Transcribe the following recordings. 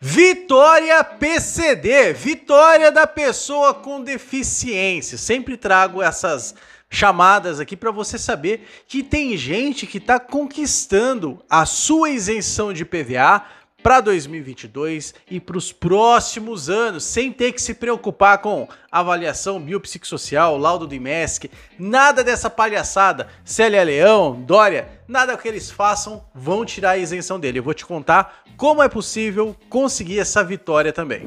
Vitória PCD, vitória da pessoa com deficiência. Sempre trago essas chamadas aqui para você saber que tem gente que está conquistando a sua isenção de PVA, para 2022 e para os próximos anos, sem ter que se preocupar com avaliação biopsicossocial, laudo do IMESC, nada dessa palhaçada. Célia Leão, Dória, nada que eles façam vão tirar a isenção dele. Eu vou te contar como é possível conseguir essa vitória também.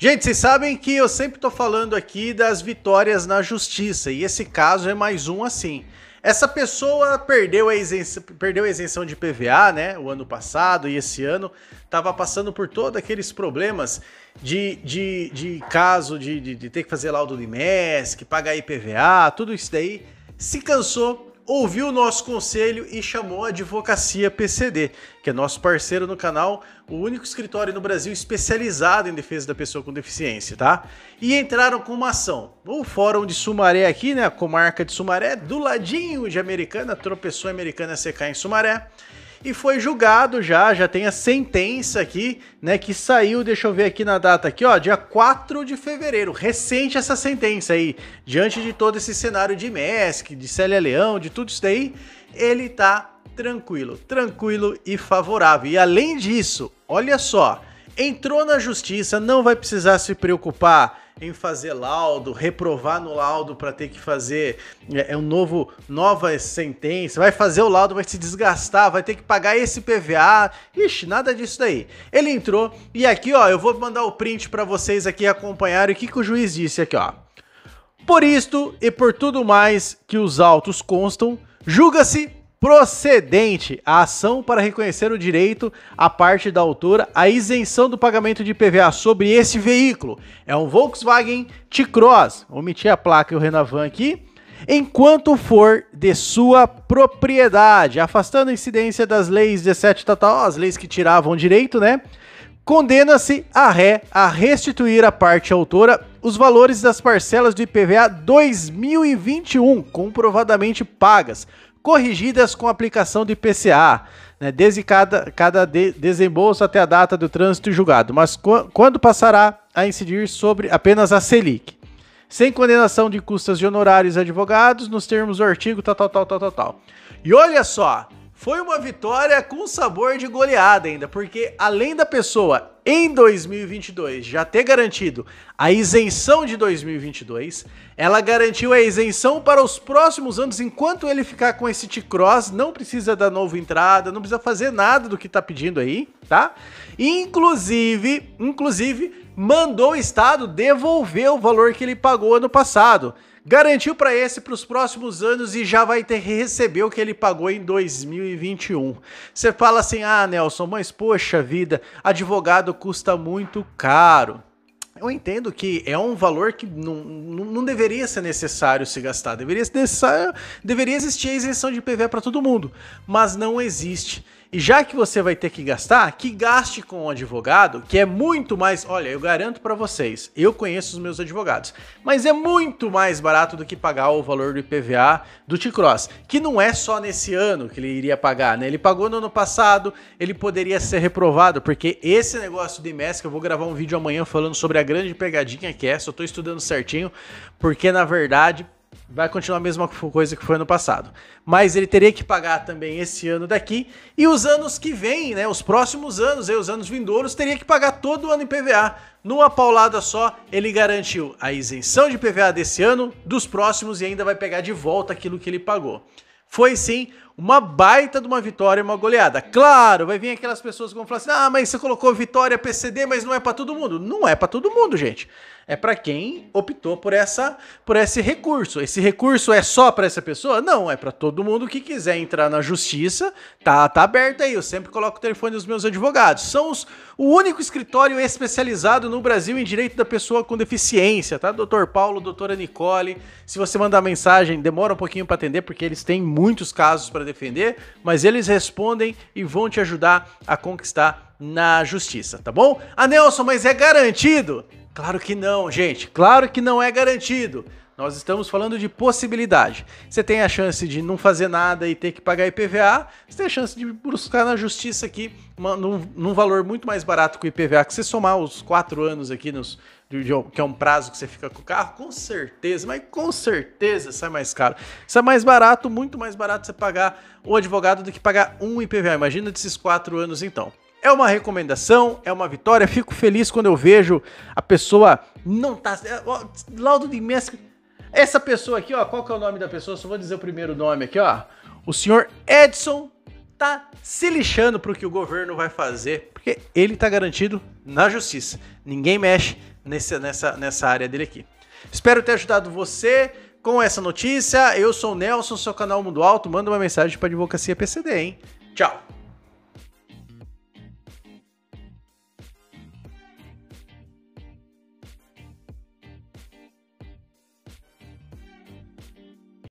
Gente, vocês sabem que eu sempre estou falando aqui das vitórias na justiça e esse caso é mais um assim. Essa pessoa perdeu a, isenção, perdeu a isenção de PVA, né? O ano passado e esse ano estava passando por todos aqueles problemas de, de, de caso de, de, de ter que fazer laudo de MESC, pagar IPVA, tudo isso daí. Se cansou, ouviu o nosso conselho e chamou a Advocacia PCD, que é nosso parceiro no canal, o único escritório no Brasil especializado em defesa da pessoa com deficiência, tá? E entraram com uma ação. O Fórum de Sumaré aqui, né, a comarca de Sumaré, do ladinho de Americana, tropeçou Americana secar em Sumaré e foi julgado já, já tem a sentença aqui, né, que saiu, deixa eu ver aqui na data aqui, ó, dia 4 de fevereiro, recente essa sentença aí, diante de todo esse cenário de MESC, de Célia Leão, de tudo isso daí, ele tá tranquilo, tranquilo e favorável. E além disso, olha só, Entrou na justiça, não vai precisar se preocupar em fazer laudo, reprovar no laudo para ter que fazer é, é, um novo nova sentença, vai fazer o laudo, vai se desgastar, vai ter que pagar esse PVA. Ixi, nada disso daí. Ele entrou e aqui, ó, eu vou mandar o print para vocês aqui acompanharem o que, que o juiz disse aqui, ó. Por isto e por tudo mais que os autos constam, julga-se procedente a ação para reconhecer o direito à parte da autora à isenção do pagamento de PVA sobre esse veículo. É um Volkswagen T-Cross. Omiti a placa e o Renavan aqui. Enquanto for de sua propriedade, afastando a incidência das leis 17 estatal, as leis que tiravam direito, né? Condena-se a ré a restituir à parte autora os valores das parcelas do IPVA 2021, comprovadamente pagas, corrigidas com aplicação de PCA, né, desde cada, cada de, desembolso até a data do trânsito julgado, mas co, quando passará a incidir sobre apenas a Selic. Sem condenação de custas de honorários advogados, nos termos do artigo tal, tal, tal, tal, tal, tal. E olha só, foi uma vitória com sabor de goleada ainda, porque além da pessoa em 2022 já ter garantido a isenção de 2022, ela garantiu a isenção para os próximos anos enquanto ele ficar com esse T-Cross, não precisa dar nova entrada, não precisa fazer nada do que tá pedindo aí, tá? Inclusive, inclusive mandou o estado devolver o valor que ele pagou ano passado. Garantiu para esse para os próximos anos e já vai ter receber o que ele pagou em 2021. Você fala assim: "Ah, Nelson, mas poxa vida, advogado custa muito caro". Eu entendo que é um valor que não, não, não, deveria ser necessário se gastar. Deveria ser necessário, deveria existir a isenção de PV para todo mundo, mas não existe. E já que você vai ter que gastar, que gaste com um advogado, que é muito mais. Olha, eu garanto para vocês, eu conheço os meus advogados, mas é muito mais barato do que pagar o valor do IPVA do T-Cross, que não é só nesse ano que ele iria pagar, né? Ele pagou no ano passado, ele poderia ser reprovado, porque esse negócio de MESC, eu vou gravar um vídeo amanhã falando sobre a grande pegadinha que é, só tô estudando certinho, porque na verdade Vai continuar a mesma coisa que foi ano passado. Mas ele teria que pagar também esse ano daqui e os anos que vêm, né? Os próximos anos, e os anos vindouros, teria que pagar todo o ano em PVA. Numa paulada só, ele garantiu a isenção de PVA desse ano, dos próximos e ainda vai pegar de volta aquilo que ele pagou. Foi sim uma baita de uma vitória e uma goleada. Claro, vai vir aquelas pessoas que vão falar assim: ah, mas você colocou vitória PCD, mas não é para todo mundo. Não é para todo mundo, gente. É para quem optou por essa, por esse recurso. Esse recurso é só para essa pessoa? Não, é para todo mundo que quiser entrar na justiça. Tá, tá aberto aí. Eu sempre coloco o telefone dos meus advogados. São os, o único escritório especializado no Brasil em direito da pessoa com deficiência, tá? Doutor Paulo, doutora Nicole. Se você mandar mensagem, demora um pouquinho para atender porque eles têm muitos casos para defender, mas eles respondem e vão te ajudar a conquistar na justiça, tá bom? Ah, Nelson, mas é garantido? Claro que não, gente. Claro que não é garantido. Nós estamos falando de possibilidade. Você tem a chance de não fazer nada e ter que pagar IPVA, você tem a chance de buscar na justiça aqui uma, num, num, valor muito mais barato que o IPVA, que você somar os quatro anos aqui, nos, de, de, que é um prazo que você fica com o carro, com certeza, mas com certeza sai mais caro. Sai é mais barato, muito mais barato você pagar o advogado do que pagar um IPVA. Imagina desses quatro anos então. É uma recomendação, é uma vitória. Fico feliz quando eu vejo a pessoa não tá. Laudo de mestre essa pessoa aqui, ó, qual que é o nome da pessoa? Só vou dizer o primeiro nome aqui, ó. O senhor Edson tá se lixando pro que o governo vai fazer, porque ele tá garantido na justiça. Ninguém mexe nesse, nessa, nessa área dele aqui. Espero ter ajudado você com essa notícia. Eu sou o Nelson, seu canal Mundo Alto. Manda uma mensagem pra advocacia PCD, hein? Tchau!